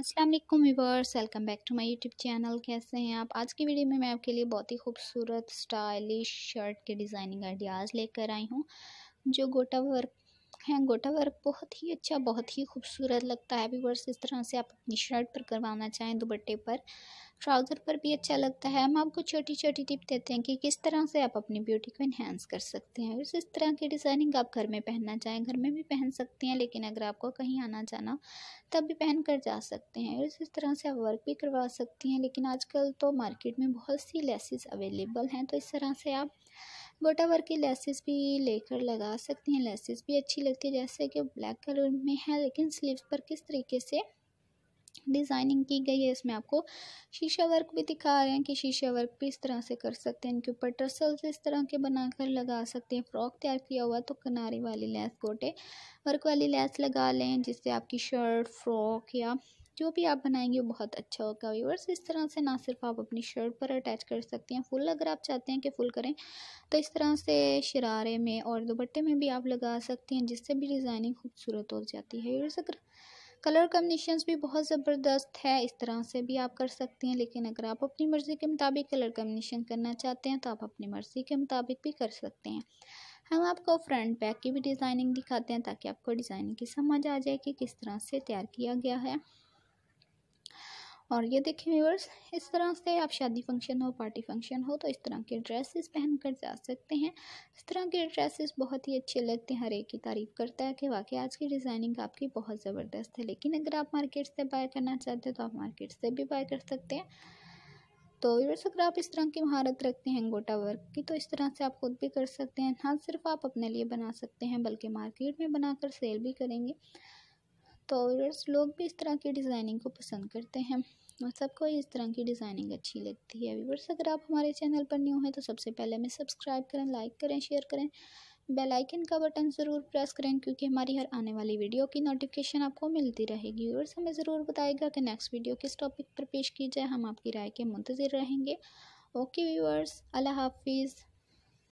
असलम यूवर्स welcome back to my YouTube channel कैसे हैं आप आज की वीडियो में मैं आपके लिए बहुत ही खूबसूरत स्टाइलिश शर्ट के डिज़ाइनिंग आइडियाज़ लेकर आई हूँ जो गोटा वर्क है गोटा वर्क बहुत ही अच्छा बहुत ही खूबसूरत लगता है व्यूवर्स इस तरह से आप अपनी शर्ट पर करवाना चाहें दुपट्टे पर ट्राउज़र पर भी अच्छा लगता है हम आपको छोटी छोटी टिप देते हैं कि किस तरह से आप अपनी ब्यूटी को इन्हेंस कर सकते हैं इस तरह की डिज़ाइनिंग आप घर में पहनना चाहें घर में भी पहन सकते हैं लेकिन अगर आपको कहीं आना जाना तब भी पहन कर जा सकते हैं इस तरह से आप वर्क भी करवा सकती हैं लेकिन आजकल तो मार्केट में बहुत सी लेसिस अवेलेबल हैं तो इस तरह से आप गोटा वर्क की लेसेस भी लेकर लगा सकती हैं लेसेस भी अच्छी लगती है जैसे कि ब्लैक कलर में है लेकिन स्लीव्स पर किस तरीके से डिज़ाइनिंग की गई है इसमें आपको शीशा वर्क भी दिखा रहे हैं कि शीशा वर्क भी इस तरह से कर सकते हैं इनके ऊपर ट्रसल्स इस तरह के बनाकर लगा सकते हैं फ्रॉक तैयार किया हुआ तो किनारे वाली लैस गोटे वर्क वाली लैस लगा लें जिससे आपकी शर्ट फ्रॉक या जो भी आप बनाएंगे वो बहुत अच्छा होगा व्यूवर्स इस तरह से ना सिर्फ आप अपनी शर्ट पर अटैच कर सकते हैं फुल अगर आप चाहते हैं कि फुल करें तो इस तरह से शरारे में और दुपट्टे में भी आप लगा सकते हैं जिससे भी डिज़ाइनिंग खूबसूरत हो जाती है व्यूअर्स अगर कलर कम्बिनेशन भी बहुत ज़बरदस्त है इस तरह से भी आप कर सकते हैं लेकिन अगर आप अपनी मर्ज़ी के मुताबिक कलर कम्बिनेशन करना चाहते हैं तो आप अपनी मर्ज़ी के मुताबिक भी कर सकते हैं हम आपको फ्रंट बैक की भी डिज़ाइनिंग दिखाते हैं ताकि आपको डिज़ाइनिंग की समझ आ जाए कि किस तरह से तैयार किया गया है और ये देखिए व्यूवर्स इस तरह से आप शादी फंक्शन हो पार्टी फंक्शन हो तो इस तरह के ड्रेसेस पहन कर जा सकते हैं इस तरह के ड्रेसेस बहुत ही अच्छे लगते हैं हर एक की तारीफ़ करता है कि वाकई आज की डिज़ाइनिंग आपकी बहुत ज़बरदस्त है लेकिन अगर आप मार्केट से बाय करना चाहते हो तो आप मार्केट से भी बाय कर सकते हैं तो व्यूअर्स अगर आप इस तरह की महारत रखते हैं गोटा वर्क की तो इस तरह से आप खुद भी कर सकते हैं ना सिर्फ आप अपने लिए बना सकते हैं बल्कि मार्केट में कर सेल भी करेंगे तो व्यूअर्स लोग भी इस तरह की डिज़ाइनिंग को पसंद करते हैं और सबको इस तरह की डिज़ाइनिंग अच्छी लगती है व्यूवर्स अगर आप हमारे चैनल पर न्यू हैं तो सबसे पहले हमें सब्सक्राइब करें लाइक करें शेयर करें बेल आइकन का बटन ज़रूर प्रेस करें क्योंकि हमारी हर आने वाली वीडियो की नोटिफिकेशन आपको मिलती रहेगी व्यूवर्स हमें ज़रूर बताएगा कि नेक्स्ट वीडियो किस टॉपिक पर पेश की जाए हम आपकी राय के मुंतज़र रहेंगे ओके व्यूअर्स अल्लाह हाफिज़